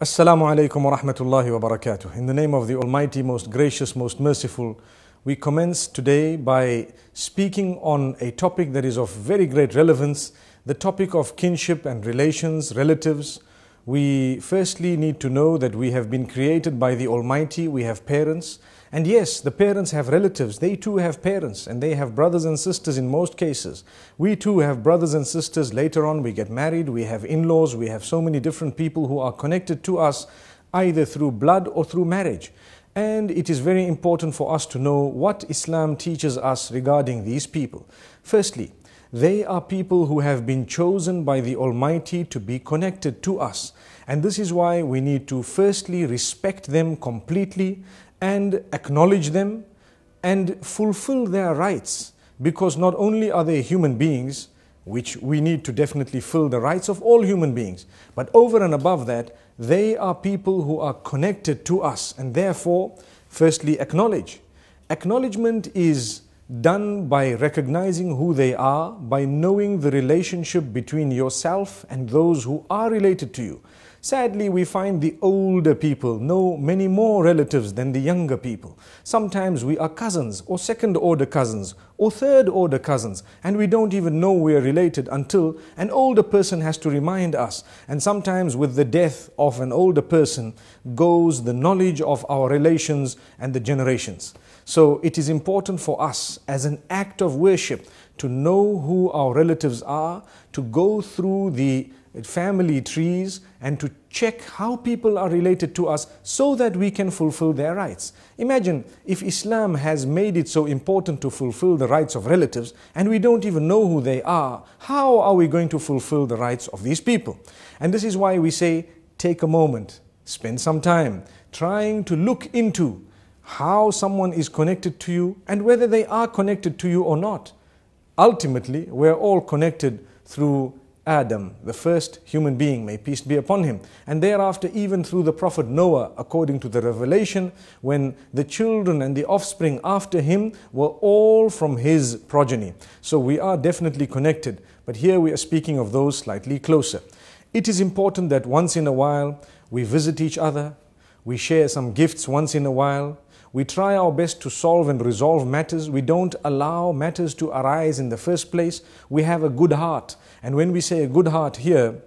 Assalamu alaikum wa rahmatullahi wa barakatuh. In the name of the Almighty, most gracious, most merciful, we commence today by speaking on a topic that is of very great relevance the topic of kinship and relations, relatives, we firstly need to know that we have been created by the Almighty, we have parents. And yes, the parents have relatives, they too have parents, and they have brothers and sisters in most cases. We too have brothers and sisters. Later on, we get married, we have in laws, we have so many different people who are connected to us either through blood or through marriage. And it is very important for us to know what Islam teaches us regarding these people. Firstly, they are people who have been chosen by the Almighty to be connected to us. And this is why we need to firstly respect them completely and acknowledge them and fulfill their rights. Because not only are they human beings, which we need to definitely fill the rights of all human beings, but over and above that, they are people who are connected to us and therefore, firstly, acknowledge. Acknowledgement is done by recognizing who they are, by knowing the relationship between yourself and those who are related to you. Sadly, we find the older people know many more relatives than the younger people. Sometimes we are cousins, or second order cousins, or third order cousins, and we don't even know we are related until an older person has to remind us. And sometimes, with the death of an older person, goes the knowledge of our relations and the generations. So it is important for us as an act of worship to know who our relatives are, to go through the family trees and to check how people are related to us so that we can fulfill their rights. Imagine if Islam has made it so important to fulfill the rights of relatives and we don't even know who they are, how are we going to fulfill the rights of these people? And this is why we say take a moment, spend some time trying to look into how someone is connected to you, and whether they are connected to you or not. Ultimately, we're all connected through Adam, the first human being, may peace be upon him, and thereafter even through the prophet Noah, according to the revelation, when the children and the offspring after him were all from his progeny. So we are definitely connected, but here we are speaking of those slightly closer. It is important that once in a while we visit each other, we share some gifts once in a while, we try our best to solve and resolve matters. We don't allow matters to arise in the first place. We have a good heart. And when we say a good heart here,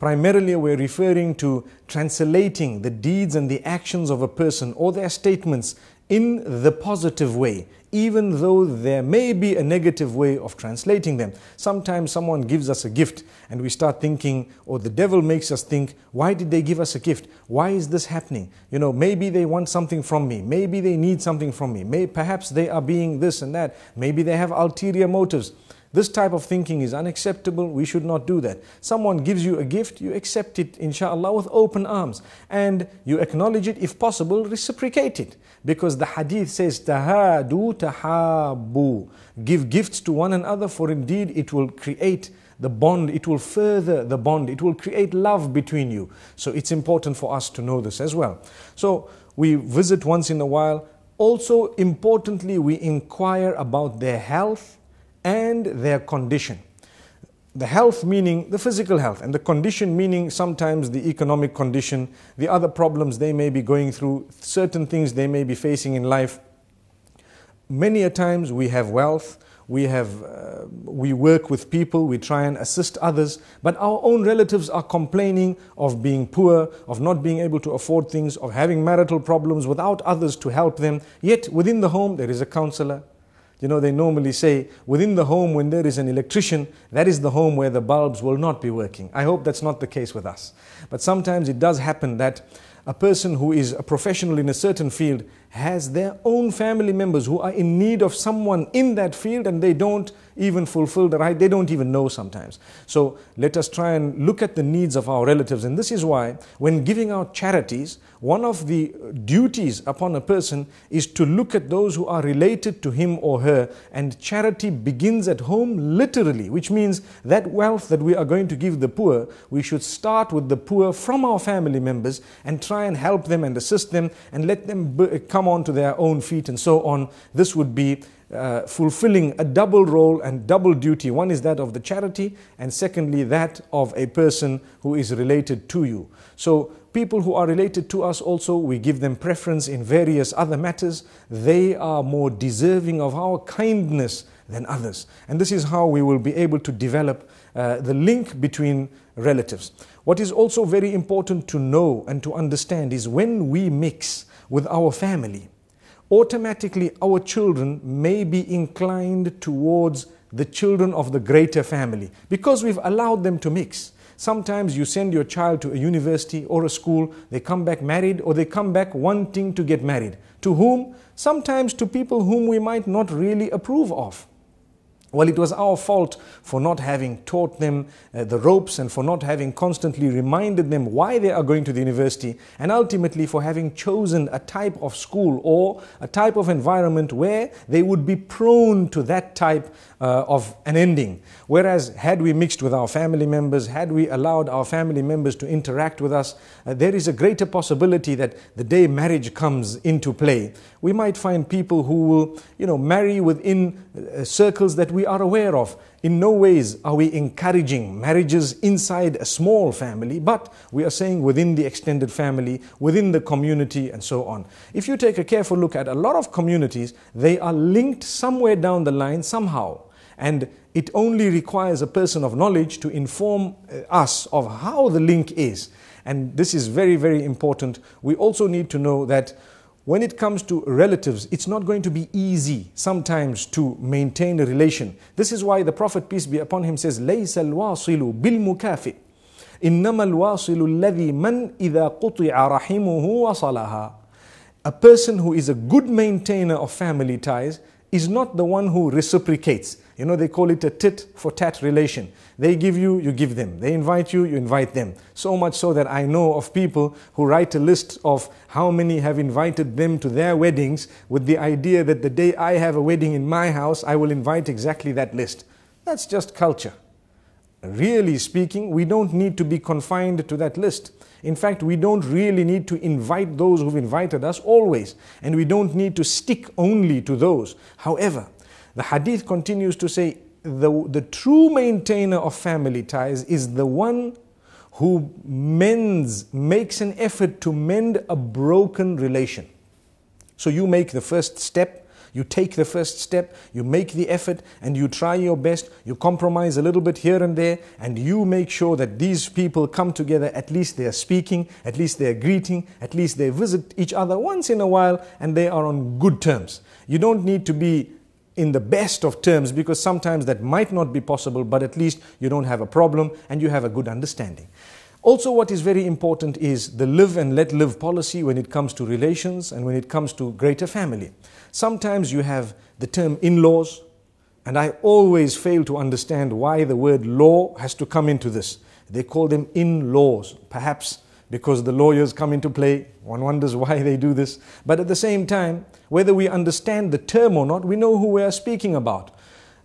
primarily we're referring to translating the deeds and the actions of a person or their statements in the positive way, even though there may be a negative way of translating them. Sometimes someone gives us a gift and we start thinking, or oh, the devil makes us think, why did they give us a gift? Why is this happening? You know, maybe they want something from me. Maybe they need something from me. May, perhaps they are being this and that. Maybe they have ulterior motives. This type of thinking is unacceptable. We should not do that. Someone gives you a gift, you accept it, inshallah, with open arms. And you acknowledge it, if possible, reciprocate it. Because the hadith says, Tahadu tahabu. Give gifts to one another, for indeed it will create the bond, it will further the bond, it will create love between you. So it's important for us to know this as well. So we visit once in a while. Also, importantly, we inquire about their health and their condition. The health meaning the physical health, and the condition meaning sometimes the economic condition, the other problems they may be going through, certain things they may be facing in life. Many a times we have wealth, we have uh, we work with people we try and assist others but our own relatives are complaining of being poor of not being able to afford things of having marital problems without others to help them yet within the home there is a counselor you know, they normally say within the home when there is an electrician, that is the home where the bulbs will not be working. I hope that's not the case with us. But sometimes it does happen that a person who is a professional in a certain field has their own family members who are in need of someone in that field and they don't even fulfill the right, they don't even know sometimes. So let us try and look at the needs of our relatives. And this is why, when giving out charities, one of the duties upon a person is to look at those who are related to him or her. And charity begins at home, literally, which means that wealth that we are going to give the poor, we should start with the poor from our family members and try and help them and assist them and let them come come onto their own feet and so on, this would be uh, fulfilling a double role and double duty. One is that of the charity, and secondly, that of a person who is related to you. So, people who are related to us also, we give them preference in various other matters. They are more deserving of our kindness than others. And this is how we will be able to develop uh, the link between relatives. What is also very important to know and to understand is when we mix, with our family, automatically our children may be inclined towards the children of the greater family because we've allowed them to mix. Sometimes you send your child to a university or a school, they come back married or they come back wanting to get married. To whom? Sometimes to people whom we might not really approve of. Well, it was our fault for not having taught them uh, the ropes and for not having constantly reminded them why they are going to the university and ultimately for having chosen a type of school or a type of environment where they would be prone to that type uh, of an ending. Whereas, had we mixed with our family members, had we allowed our family members to interact with us, uh, there is a greater possibility that the day marriage comes into play, we might find people who will, you know, marry within uh, circles that we we are aware of. In no ways are we encouraging marriages inside a small family, but we are saying within the extended family, within the community, and so on. If you take a careful look at a lot of communities, they are linked somewhere down the line somehow. And it only requires a person of knowledge to inform uh, us of how the link is. And this is very, very important. We also need to know that when it comes to relatives, it's not going to be easy sometimes to maintain a relation. This is why the Prophet, peace be upon him, says, لَيْسَ الْوَاصِلُ بِالْمُكَافِئِ إِنَّمَا الْوَاصِلُ الَّذِي مَنْ إِذَا قُطِعَ رَحِمُهُ وَصَلَهَا A person who is a good maintainer of family ties is not the one who reciprocates. You know, they call it a tit for tat relation. They give you, you give them. They invite you, you invite them. So much so that I know of people who write a list of how many have invited them to their weddings with the idea that the day I have a wedding in my house, I will invite exactly that list. That's just culture. Really speaking, we don't need to be confined to that list. In fact, we don't really need to invite those who've invited us always, and we don't need to stick only to those. However, the hadith continues to say the, the true maintainer of family ties is the one who mends, makes an effort to mend a broken relation. So you make the first step, you take the first step, you make the effort, and you try your best, you compromise a little bit here and there, and you make sure that these people come together. At least they are speaking, at least they are greeting, at least they visit each other once in a while, and they are on good terms. You don't need to be in the best of terms because sometimes that might not be possible, but at least you don't have a problem and you have a good understanding. Also, what is very important is the live and let live policy when it comes to relations and when it comes to greater family. Sometimes you have the term in laws, and I always fail to understand why the word law has to come into this. They call them in laws. Perhaps because the lawyers come into play. One wonders why they do this. But at the same time, whether we understand the term or not, we know who we are speaking about.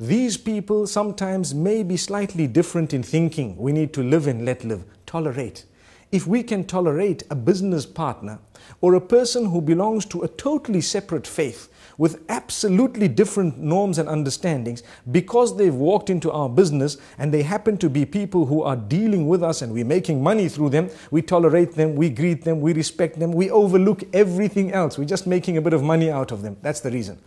These people sometimes may be slightly different in thinking. We need to live and let live, tolerate. If we can tolerate a business partner or a person who belongs to a totally separate faith, with absolutely different norms and understandings because they've walked into our business and they happen to be people who are dealing with us and we're making money through them, we tolerate them, we greet them, we respect them, we overlook everything else. We're just making a bit of money out of them. That's the reason.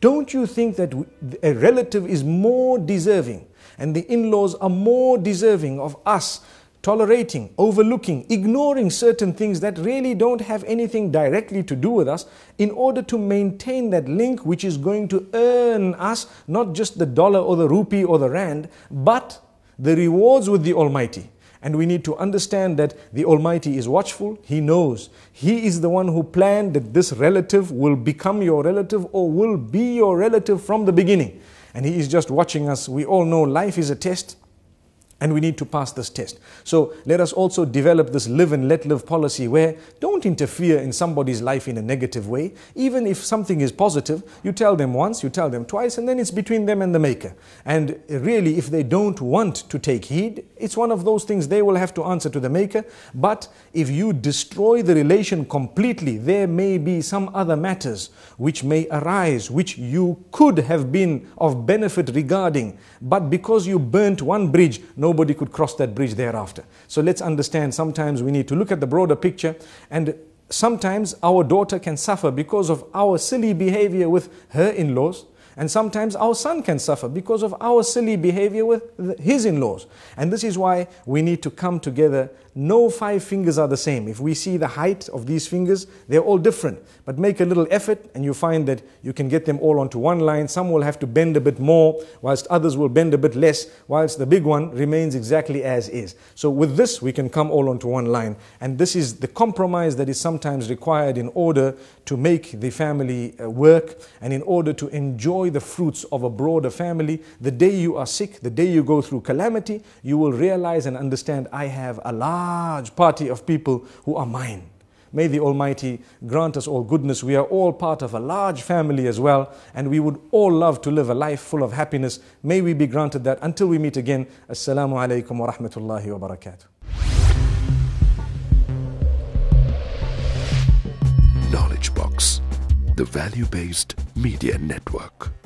Don't you think that a relative is more deserving and the in laws are more deserving of us tolerating, overlooking, ignoring certain things that really don't have anything directly to do with us in order to maintain that link which is going to earn us not just the dollar or the rupee or the rand, but the rewards with the Almighty. And we need to understand that the Almighty is watchful. He knows. He is the one who planned that this relative will become your relative or will be your relative from the beginning. And He is just watching us. We all know life is a test. And we need to pass this test. So let us also develop this live and let live policy where don't interfere in somebody's life in a negative way. Even if something is positive, you tell them once, you tell them twice, and then it's between them and the maker. And really, if they don't want to take heed, it's one of those things they will have to answer to the maker. But if you destroy the relation completely, there may be some other matters which may arise, which you could have been of benefit regarding. But because you burnt one bridge, no nobody could cross that bridge thereafter. So let's understand sometimes we need to look at the broader picture and sometimes our daughter can suffer because of our silly behavior with her in laws. And sometimes our son can suffer because of our silly behavior with his in laws. And this is why we need to come together no five fingers are the same. If we see the height of these fingers, they're all different. But make a little effort and you find that you can get them all onto one line. Some will have to bend a bit more, whilst others will bend a bit less, whilst the big one remains exactly as is. So with this, we can come all onto one line. And this is the compromise that is sometimes required in order to make the family uh, work and in order to enjoy the fruits of a broader family. The day you are sick, the day you go through calamity, you will realize and understand, I have Allah large party of people who are mine. May the Almighty grant us all goodness. We are all part of a large family as well, and we would all love to live a life full of happiness. May we be granted that. Until we meet again, Assalamu alaikum wa rahmatullahi wa barakatuh. Knowledge Box, the value based media network.